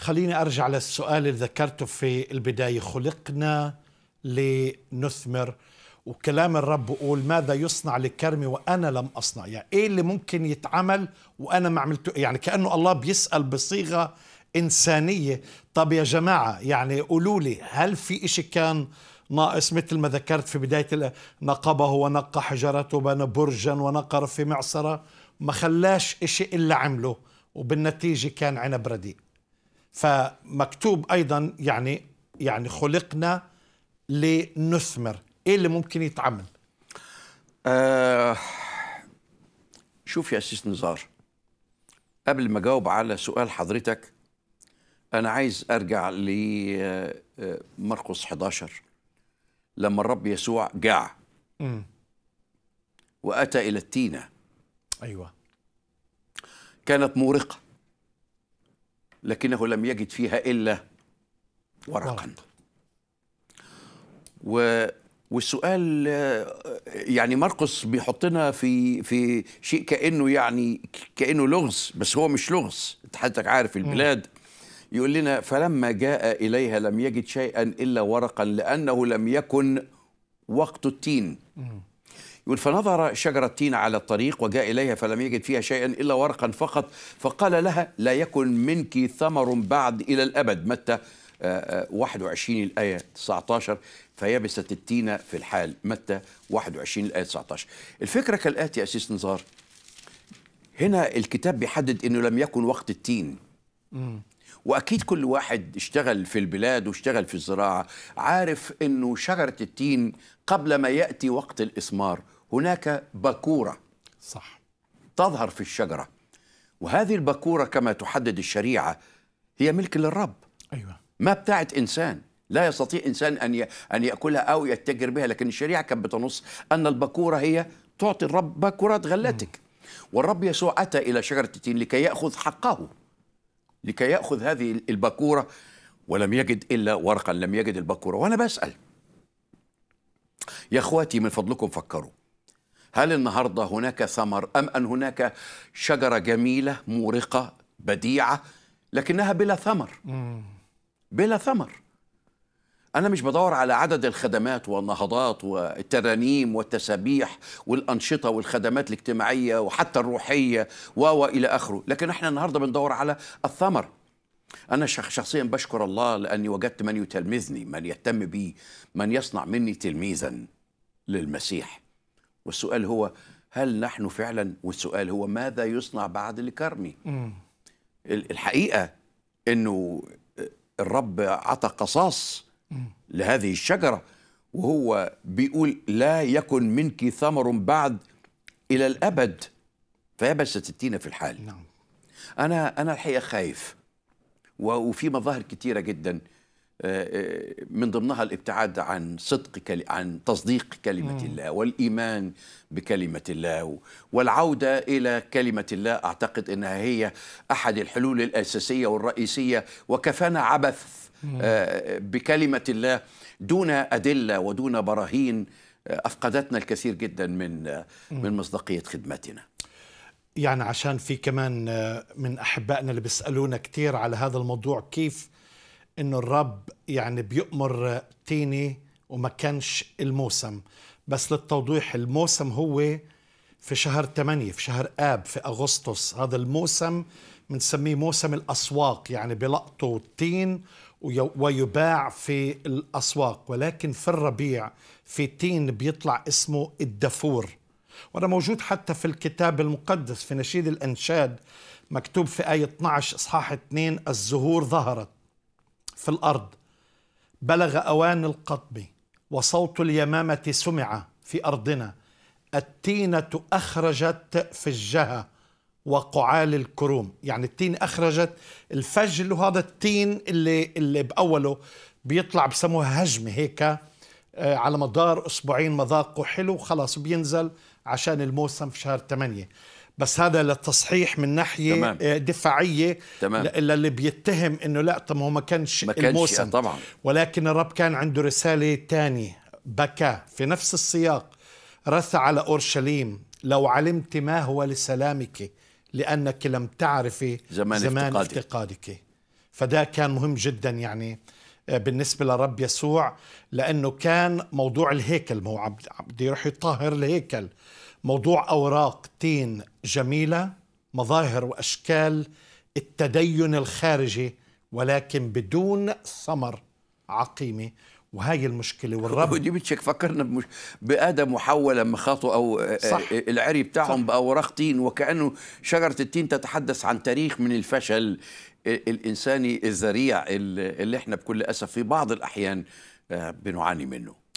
خليني أرجع للسؤال اللي ذكرته في البداية خلقنا لنثمر وكلام الرب بقول ماذا يصنع لكرمي وأنا لم أصنع يعني إيه اللي ممكن يتعمل وأنا ما عملته يعني كأنه الله بيسأل بصيغة إنسانية طب يا جماعة يعني قولوا لي هل في إشي كان ناقص مثل ما ذكرت في بداية نقبه ونقى حجرته وبنى برجا ونقر في معصرة ما خلاش إشي إلا عمله وبالنتيجة كان عنب رديء فمكتوب ايضا يعني يعني خلقنا لنثمر ايه اللي ممكن يتعمل آه شوف يا أسيس نزار قبل ما أجاوب على سؤال حضرتك أنا عايز أرجع ل آه، مرقس 11 لما الرب يسوع جاع وأتى إلى التينة أيوة كانت مورقة لكنه لم يجد فيها إلا ورقا و والسؤال يعني مرقس بيحطنا في في شيء كانه يعني كانه لغز بس هو مش لغز انت حضرتك عارف البلاد يقول لنا فلما جاء اليها لم يجد شيئا الا ورقا لانه لم يكن وقت التين يقول فنظر شجرة تين على الطريق وجاء إليها فلم يجد فيها شيئا إلا ورقا فقط فقال لها لا يكن منك ثمر بعد إلى الأبد متى 21 آه، آه، الآية 19 فيبست التين في الحال متى 21 الآية 19 الفكرة كالآتي يا أسيس نزار هنا الكتاب بيحدد أنه لم يكن وقت التين واكيد كل واحد اشتغل في البلاد واشتغل في الزراعه عارف انه شجره التين قبل ما ياتي وقت الاثمار هناك بكوره صح تظهر في الشجره وهذه البكوره كما تحدد الشريعه هي ملك للرب ايوه ما بتاعت انسان لا يستطيع انسان ان ان ياكلها او يتجر بها لكن الشريعه كانت بتنص ان البكوره هي تعطي الرب بكورات غلتك والرب يسوع اتى الى شجره التين لكي ياخذ حقه لكي يأخذ هذه الباكورة ولم يجد إلا ورقا لم يجد الباكورة وأنا بسأل يا أخواتي من فضلكم فكروا هل النهاردة هناك ثمر أم أن هناك شجرة جميلة مورقة بديعة لكنها بلا ثمر بلا ثمر أنا مش بدور على عدد الخدمات والنهضات والترانيم والتسابيح والأنشطة والخدمات الاجتماعية وحتى الروحية وإلى آخره لكن إحنا النهاردة بندور على الثمر أنا شخصيا بشكر الله لأني وجدت من يتلمذني من يهتم بي من يصنع مني تلميذا للمسيح والسؤال هو هل نحن فعلا والسؤال هو ماذا يصنع بعد الكرمي الحقيقة أنه الرب عطى قصاص لهذه الشجرة وهو بيقول لا يكن منك ثمر بعد إلى الأبد فيبست التينة في الحال نعم. أنا أنا الحقيقة خايف وفي مظاهر كتيرة جدا من ضمنها الابتعاد عن صدق عن تصديق كلمة الله والإيمان بكلمة الله والعودة إلى كلمة الله أعتقد أنها هي أحد الحلول الأساسية والرئيسية وكفانا عبث آه، بكلمة الله دون أدلة ودون براهين آه، أفقدتنا الكثير جدا من آه، من مصداقية خدمتنا يعني عشان في كمان من أحبائنا اللي بيسألونا كثير على هذا الموضوع كيف انه الرب يعني بيؤمر تيني وما كانش الموسم بس للتوضيح الموسم هو في شهر 8 في شهر آب في أغسطس هذا الموسم بنسميه موسم الأسواق يعني بلقطوا التين ويباع في الأسواق ولكن في الربيع في تين بيطلع اسمه الدفور وأنا موجود حتى في الكتاب المقدس في نشيد الأنشاد مكتوب في آية 12 إصحاح 2 الزهور ظهرت في الأرض بلغ أوان القطب وصوت اليمامة سمع في أرضنا التينة أخرجت في الجهة وقعال الكروم يعني التين أخرجت الفجل وهذا التين اللي, اللي بأوله بيطلع بسموه هجمة هيك آه، على مدار أسبوعين مذاقه حلو خلاص بينزل عشان الموسم في شهر 8 بس هذا للتصحيح من ناحيه تمام. آه، دفاعيه تمام. للي بيتهم انه لا طب هو ما كانش ما كانش الموسم آه، طبعا ولكن الرب كان عنده رساله ثانيه بكى في نفس السياق رث على اورشليم لو علمت ما هو لسلامك لانك لم تعرفي زمان, زمان افتقادك, افتقادك. فده كان مهم جدا يعني آه، بالنسبه للرب يسوع لانه كان موضوع الهيكل ما هو بده يروح يطهر الهيكل موضوع أوراق تين جميلة مظاهر وأشكال التدين الخارجي ولكن بدون ثمر عقيمة وهي المشكله والرب ودي بتشك فكرنا بمش... بادم وحواء لما خاطوا او آه، آه، صح. العري بتاعهم باوراق تين وكانه شجره التين تتحدث عن تاريخ من الفشل الانساني الذريع اللي احنا بكل اسف في بعض الاحيان آه، بنعاني منه